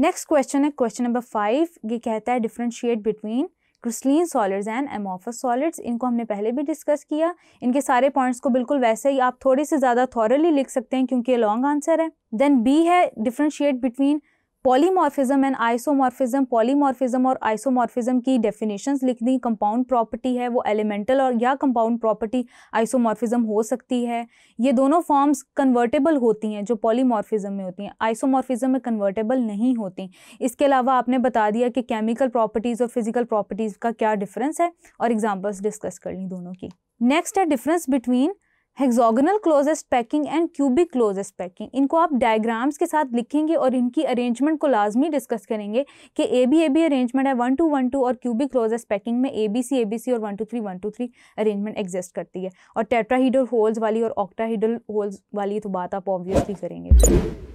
next question है question number five ये कहता है differentiate between crystalline solids and amorphous solids इनको हमने पहले भी डिस्कस किया इनके सारे पॉइंट्स को बिल्कुल वैसे ही आप थोड़े से ज़्यादा थॉरली लिख सकते हैं क्योंकि ये लॉन्ग आंसर है देन बी है differentiate between polymorphism and isomorphism polymorphism और आइसोमॉर्फिज्म की डेफिनेशंस लिख दी कंपाउंड प्रॉपर्टी है वो एलिमेंटल और या कंपाउंड प्रॉपर्टी आइसोमॉर्फिज्म हो सकती है ये दोनों फॉर्म्स कन्वर्टेबल होती हैं जो पॉलीमॉर्फिज्म में होती हैं आइसोमॉर्फिज्म में कन्वर्टेबल नहीं होती इसके अलावा आपने बता दिया कि केमिकल प्रॉपर्टीज़ और फिजिकल प्रॉपर्टीज़ का क्या डिफरेंस है और एग्जाम्पल्स डिस्कस कर ली दोनों की नेक्स्ट है difference between hexagonal closest packing and cubic closest packing इनको आप डायग्राम्स के साथ लिखेंगे और इनकी अरेंजमेंट को लाजमी डिस्कस करेंगे कि A B A B arrangement है वन टू वन टू और क्यूबिक क्लोजेस्ट पैकिंग में A B C A B C और one two three one two three arrangement exist करती है और टेट्राहीडल होल्स वाली और ऑक्टाहीडल होल्स वाली तो बात आप ऑब्वियसली करेंगे